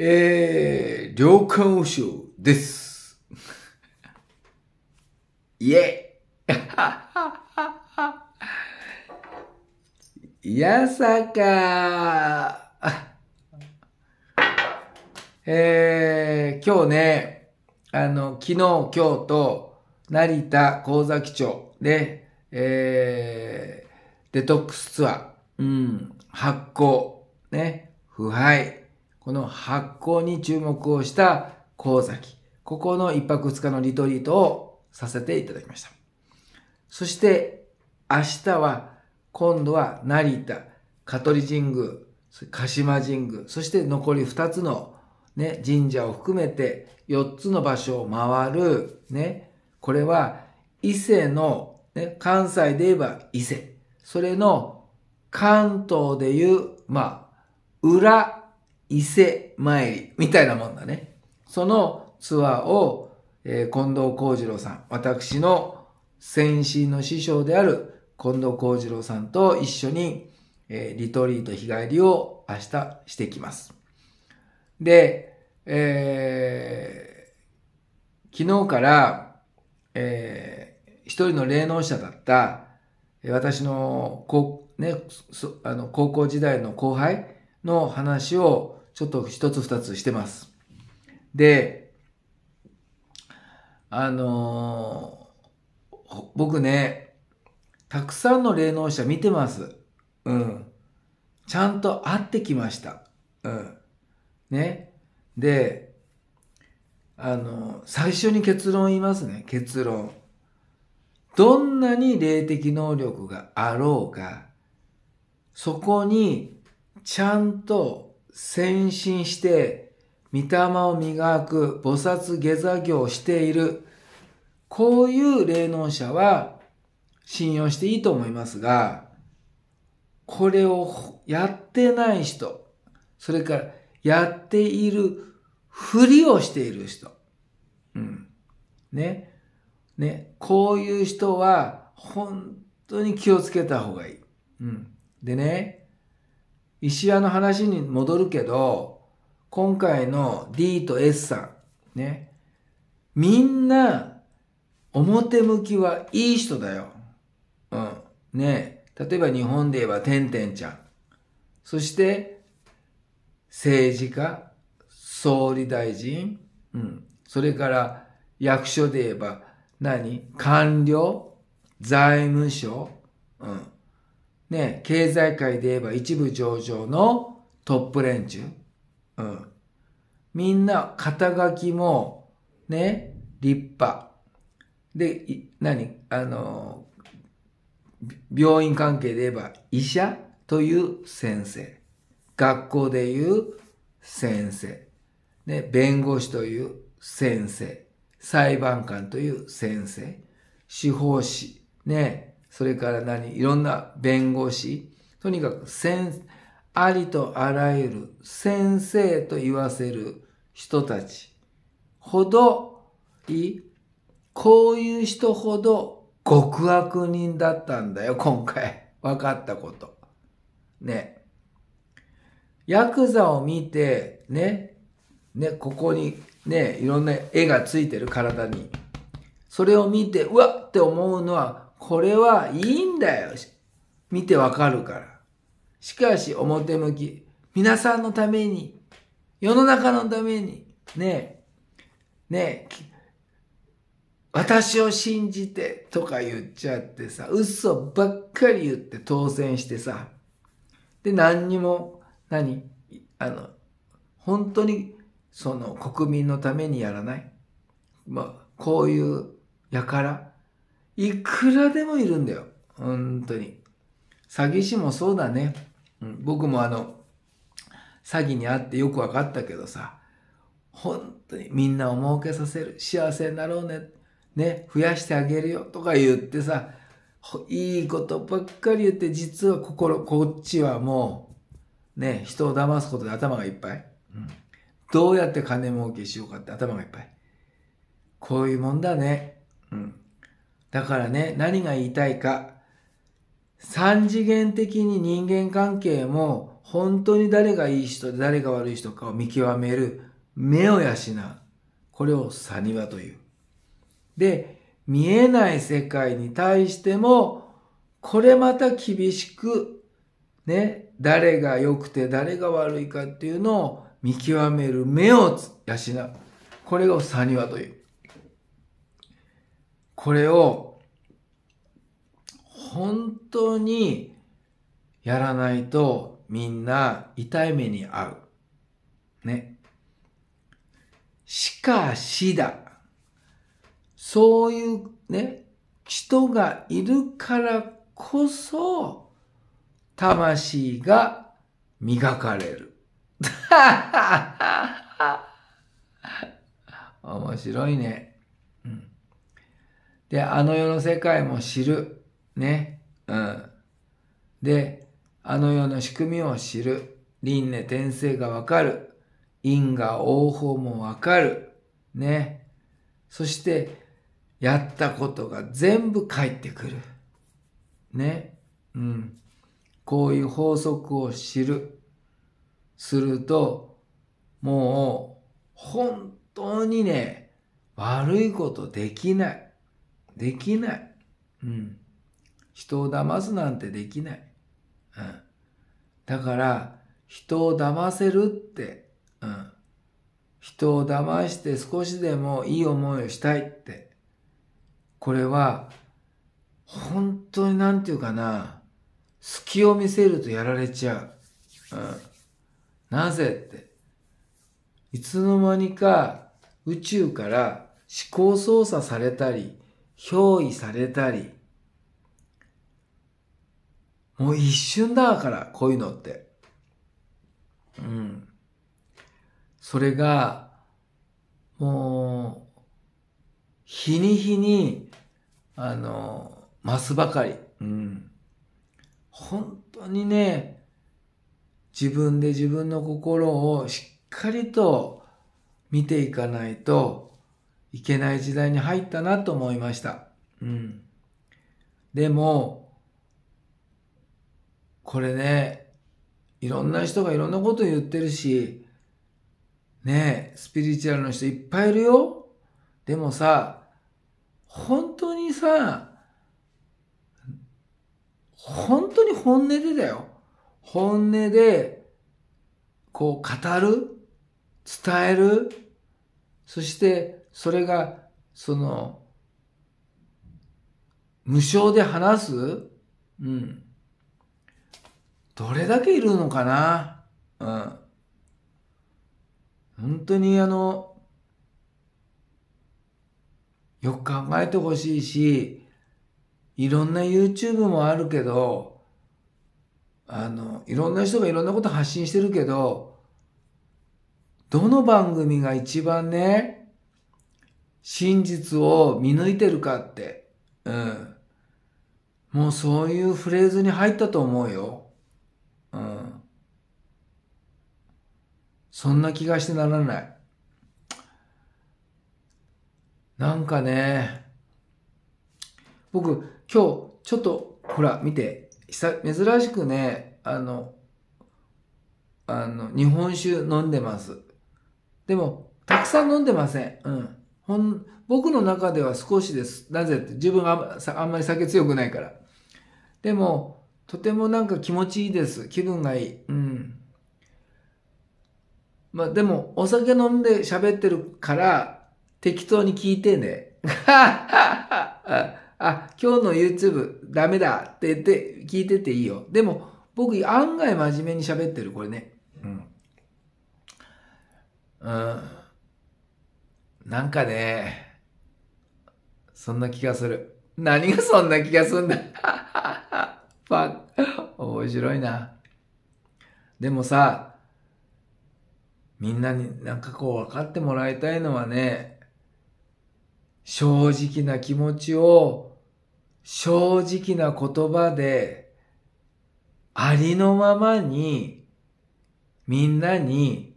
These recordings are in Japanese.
えー、良しようです。いえ。やさか、えー、今日ね、あの、昨日、今日と、成田高崎町で、えー、デトックスツアー、うん、発行、ね、腐敗、この発酵に注目をした神崎。ここの一泊二日のリトリートをさせていただきました。そして明日は今度は成田、香取神宮、鹿島神宮、そして残り2つの、ね、神社を含めて4つの場所を回る、ね、これは伊勢の、ね、関西で言えば伊勢、それの関東でいう、まあ、裏伊勢参りみたいなもんだね。そのツアーを、えー、近藤幸次郎さん、私の先進の師匠である近藤幸次郎さんと一緒に、えー、リトリート日帰りを明日してきます。で、えー、昨日から、えー、一人の霊能者だった、私の、ね、あの高校時代の後輩の話をちょっと一つ二つしてます。で、あのー、僕ね、たくさんの霊能者見てます。うん。ちゃんと会ってきました。うん。ね。で、あの、最初に結論言いますね。結論。どんなに霊的能力があろうが、そこにちゃんと先進して、御霊を磨く、菩薩下座業をしている、こういう霊能者は信用していいと思いますが、これをやってない人、それからやっているふりをしている人、うん。ね。ね。こういう人は本当に気をつけた方がいい。うん。でね、石屋の話に戻るけど、今回の D と S さん、ね。みんな、表向きはいい人だよ。うん。ね例えば日本で言えば、てんてんちゃん。そして、政治家、総理大臣、うん。それから、役所で言えば何、何官僚財務省うん。ね、経済界で言えば一部上場のトップ連中。うん。みんな肩書きも、ね、立派。で、何あの、病院関係で言えば医者という先生。学校で言う先生。ね、弁護士という先生。裁判官という先生。司法士。ね、それから何いろんな弁護士、とにかく先、ありとあらゆる先生と言わせる人たちほどい、いこういう人ほど極悪人だったんだよ、今回。分かったこと。ね。ヤクザを見て、ね、ね、ここにね、いろんな絵がついてる体に。それを見て、うわって思うのは、これはいいんだよ。見てわかるから。しかし表向き、皆さんのために、世の中のために、ねえ、ねえ、私を信じてとか言っちゃってさ、嘘ばっかり言って当選してさ、で、何にも、何あの、本当に、その、国民のためにやらないまあ、こういう、やから、いくらでもいるんだよ。本当に。詐欺師もそうだね。うん、僕もあの、詐欺にあってよく分かったけどさ、本当にみんなを儲けさせる、幸せになろうね、ね、増やしてあげるよとか言ってさ、いいことばっかり言って、実は心、こっちはもう、ね、人を騙すことで頭がいっぱい。うん、どうやって金儲けしようかって頭がいっぱい。こういうもんだね。うん。だからね、何が言いたいか。三次元的に人間関係も本当に誰がいい人で誰が悪い人かを見極める目を養う。これをサニワという。で、見えない世界に対しても、これまた厳しく、ね、誰が良くて誰が悪いかっていうのを見極める目を養う。これをサニワという。これを本当にやらないとみんな痛い目に遭う。ね。しかしだ。そういうね、人がいるからこそ、魂が磨かれる。面白いね。で、あの世の世界も知る。ね。うん。で、あの世の仕組みを知る。輪廻転生がわかる。因果応報もわかる。ね。そして、やったことが全部返ってくる。ね。うん。こういう法則を知る。すると、もう、本当にね、悪いことできない。できない。うん。人を騙すなんてできない。うん。だから、人を騙せるって、うん。人を騙して少しでもいい思いをしたいって。これは、本当になんていうかな、隙を見せるとやられちゃう。うん。なぜって。いつの間にか宇宙から思考操作されたり、憑依されたり、もう一瞬だから、こういうのって。うん。それが、もう、日に日に、あの、増すばかり。うん。本当にね、自分で自分の心をしっかりと見ていかないと、いけない時代に入ったなと思いました。うん。でも、これね、いろんな人がいろんなこと言ってるし、ねえ、スピリチュアルの人いっぱいいるよ。でもさ、本当にさ、本当に本音でだよ。本音で、こう語る、伝える、そしてそれが、その、無償で話すうん。どれだけいるのかなうん。本当にあの、よく考えてほしいし、いろんな YouTube もあるけど、あの、いろんな人がいろんなこと発信してるけど、どの番組が一番ね、真実を見抜いてるかって、うん。もうそういうフレーズに入ったと思うよ。うん。そんな気がしてならない。なんかね、僕、今日、ちょっと、ほら、見て、珍しくね、あの、あの、日本酒飲んでます。でも、たくさん飲んでません。うん。ほん僕の中では少しです。なぜって自分はあんまり酒強くないから。でも、とてもなんか気持ちいいです。気分がいい。うん。まあでも、お酒飲んで喋ってるから、適当に聞いてね。あ、今日の YouTube ダメだって言って聞いてていいよ。でも、僕案外真面目に喋ってる、これね。うん。うんなんかね、そんな気がする。何がそんな気がすんだ バカ。面白いな。でもさ、みんなになんかこう分かってもらいたいのはね、正直な気持ちを正直な言葉でありのままにみんなに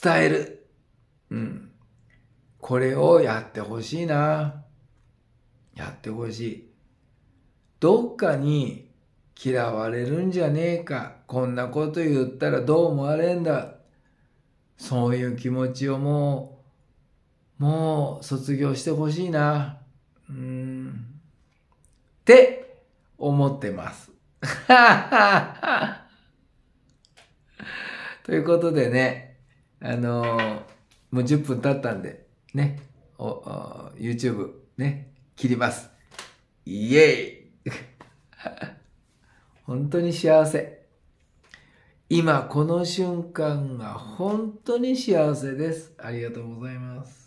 伝える。うん。これをやってほしいな。やってほしい。どっかに嫌われるんじゃねえか。こんなこと言ったらどう思われんだ。そういう気持ちをもう、もう卒業してほしいな。うん。って思ってます。ということでね、あのー、もう10分経ったんで、ね、YouTube、ね、切ります。イエーイ 本当に幸せ。今この瞬間が本当に幸せです。ありがとうございます。